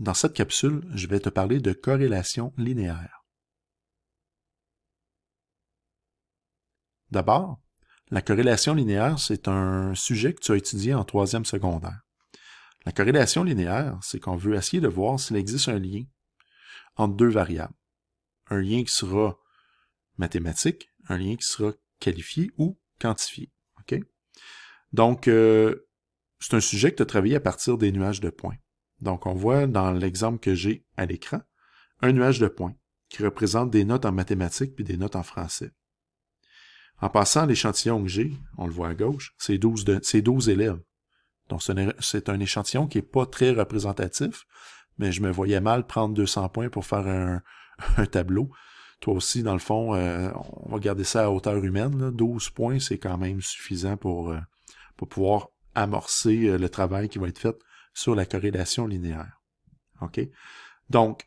Dans cette capsule, je vais te parler de corrélation linéaire. D'abord, la corrélation linéaire, c'est un sujet que tu as étudié en troisième secondaire. La corrélation linéaire, c'est qu'on veut essayer de voir s'il existe un lien entre deux variables. Un lien qui sera mathématique, un lien qui sera qualifié ou quantifié. Donc, euh, c'est un sujet que tu as travaillé à partir des nuages de points. Donc, on voit dans l'exemple que j'ai à l'écran, un nuage de points qui représente des notes en mathématiques puis des notes en français. En passant, l'échantillon que j'ai, on le voit à gauche, c'est 12, élèves. Donc, c'est un échantillon qui n'est pas très représentatif, mais je me voyais mal prendre 200 points pour faire un, tableau. Toi aussi, dans le fond, euh, on va garder ça à hauteur humaine. 12 points, c'est quand même suffisant pour, euh, pour pouvoir amorcer euh, le travail qui va être fait sur la corrélation linéaire. OK? Donc,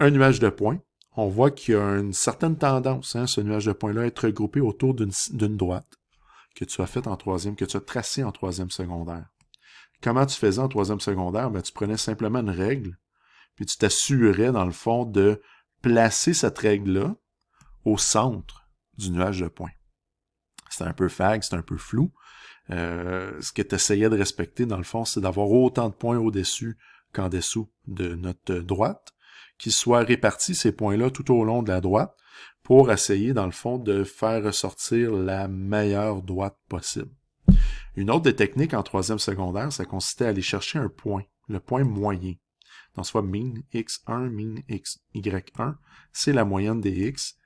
un nuage de points, on voit qu'il y a une certaine tendance, hein, ce nuage de points-là, à être regroupé autour d'une droite que tu as faite en troisième, que tu as tracée en troisième secondaire. Comment tu faisais en troisième secondaire? Ben, tu prenais simplement une règle, puis tu t'assurais, dans le fond, de placer cette règle-là au centre du nuage de points. C'est un peu fag, c'est un peu flou, euh, ce que tu essayais de respecter, dans le fond, c'est d'avoir autant de points au-dessus qu'en dessous de notre droite, qu'ils soient répartis, ces points-là, tout au long de la droite, pour essayer, dans le fond, de faire ressortir la meilleure droite possible. Une autre des techniques en troisième secondaire, ça consistait à aller chercher un point, le point moyen. Donc, soit min x1, min x, y1, c'est la moyenne des x,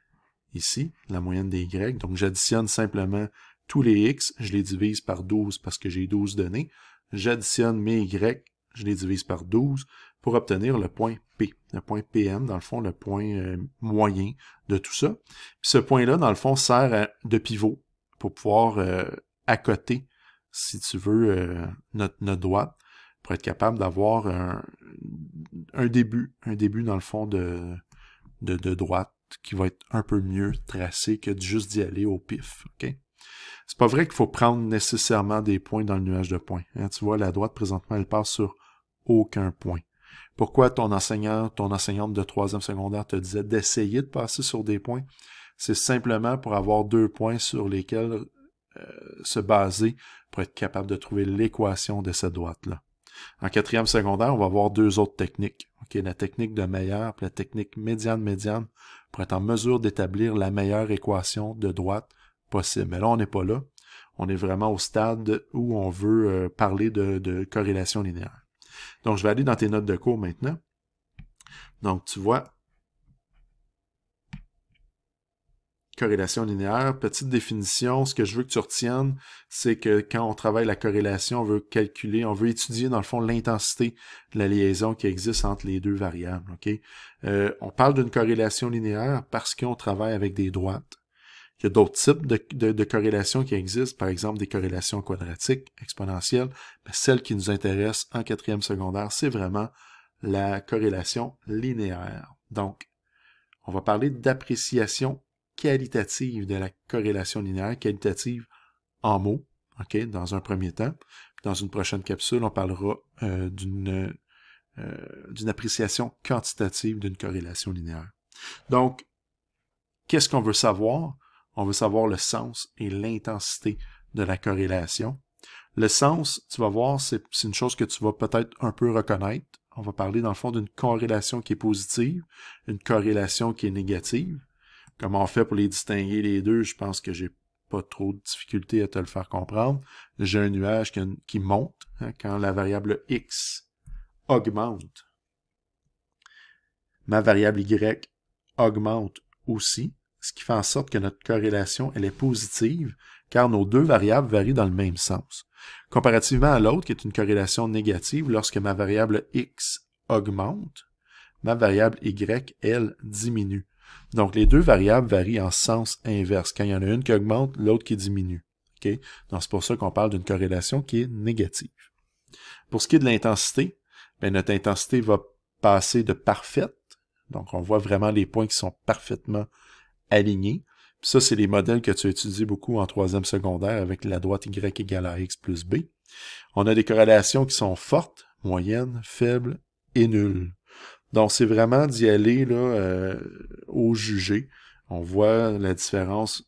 ici, la moyenne des y. Donc, j'additionne simplement tous les x, je les divise par 12 parce que j'ai 12 données. J'additionne mes y, je les divise par 12 pour obtenir le point P, le point PM, dans le fond, le point euh, moyen de tout ça. ce point-là, dans le fond, sert de pivot pour pouvoir euh, accoter, si tu veux, euh, notre, droite, pour être capable d'avoir un, début, un début, dans le fond, de, de, de droite qui va être un peu mieux tracé que juste d'y aller au pif. ok c'est pas vrai qu'il faut prendre nécessairement des points dans le nuage de points. Hein. tu vois, la droite, présentement, elle passe sur aucun point. Pourquoi ton enseignant, ton enseignante de troisième secondaire te disait d'essayer de passer sur des points? C'est simplement pour avoir deux points sur lesquels euh, se baser pour être capable de trouver l'équation de cette droite-là. En quatrième secondaire, on va avoir deux autres techniques. la technique de meilleure, la technique médiane-médiane pour être en mesure d'établir la meilleure équation de droite possible. Mais là, on n'est pas là. On est vraiment au stade où on veut euh, parler de, corrélation linéaire. Donc, je vais aller dans tes notes de cours maintenant. Donc, tu vois, corrélation linéaire. Petite définition, ce que je veux que tu retiennes, c'est que quand on travaille la corrélation, on veut calculer, on veut étudier dans le fond l'intensité de la liaison qui existe entre les deux variables. Euh, on parle d'une corrélation linéaire parce qu'on travaille avec des droites. Il y a d'autres types de, de, corrélations qui existent, par exemple des corrélations quadratiques, exponentielles, mais celle qui nous intéresse en quatrième secondaire, c'est vraiment la corrélation linéaire. Donc, on va parler d'appréciation qualitative de la corrélation linéaire, qualitative en mots, ok, dans un premier temps. Dans une prochaine capsule, on parlera euh, d'une euh, d'une appréciation quantitative d'une corrélation linéaire. Donc, qu'est-ce qu'on veut savoir? On veut savoir le sens et l'intensité de la corrélation. Le sens, tu vas voir, c'est une chose que tu vas peut-être un peu reconnaître. On va parler dans le fond d'une corrélation qui est positive, une corrélation qui est négative. Comment on fait pour les distinguer les deux? Je pense que j'ai pas trop de difficulté à te le faire comprendre. J'ai un nuage qui, monte hein, quand la variable x augmente. Ma variable y augmente aussi ce qui fait en sorte que notre corrélation elle est positive, car nos deux variables varient dans le même sens. Comparativement à l'autre, qui est une corrélation négative, lorsque ma variable x augmente, ma variable y, elle, diminue. Donc, les deux variables varient en sens inverse, quand il y en a une qui augmente, l'autre qui diminue. Donc, c'est pour ça qu'on parle d'une corrélation qui est négative. Pour ce qui est de l'intensité, ben, notre intensité va passer de parfaite, donc on voit vraiment les points qui sont parfaitement alignés. ça, c'est les modèles que tu étudies beaucoup en troisième secondaire avec la droite Y égale à X plus B. On a des corrélations qui sont fortes, moyennes, faibles et nulles. Donc, c'est vraiment d'y aller là, euh, au jugé. On voit la différence.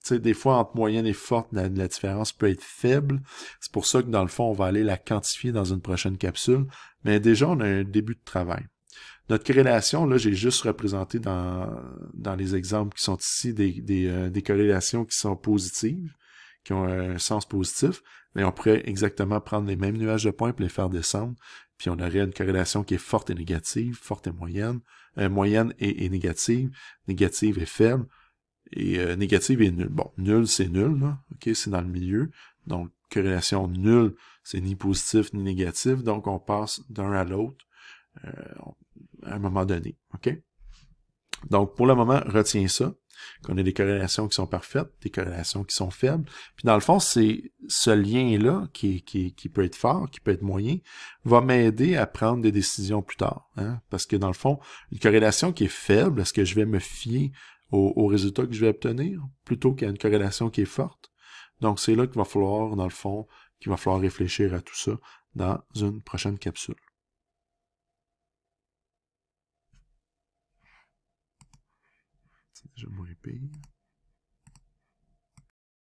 sais, des fois, entre moyenne et forte, la différence peut être faible. C'est pour ça que, dans le fond, on va aller la quantifier dans une prochaine capsule. Mais déjà, on a un début de travail. Notre corrélation, là, j'ai juste représenté dans, dans les exemples qui sont ici des, des, euh, des corrélations qui sont positives, qui ont un sens positif, mais on pourrait exactement prendre les mêmes nuages de points et les faire descendre, puis on aurait une corrélation qui est forte et négative, forte et moyenne, euh, moyenne et, négative, négative et faible, et euh, négative et nulle. Bon, nul, c'est nul, ok, c'est dans le milieu, donc corrélation nulle, c'est ni positif ni négatif, donc on passe d'un à l'autre, euh, à un moment donné. OK? Donc, pour le moment, retiens ça, qu'on a des corrélations qui sont parfaites, des corrélations qui sont faibles. Puis dans le fond, c'est ce lien-là, qui, peut être fort, qui peut être moyen, va m'aider à prendre des décisions plus tard. Hein? Parce que dans le fond, une corrélation qui est faible, est-ce que je vais me fier aux, aux résultats que je vais obtenir plutôt qu'à une corrélation qui est forte? Donc, c'est là qu'il va falloir, dans le fond, qu'il va falloir réfléchir à tout ça dans une prochaine capsule. C'est déjà moins pire.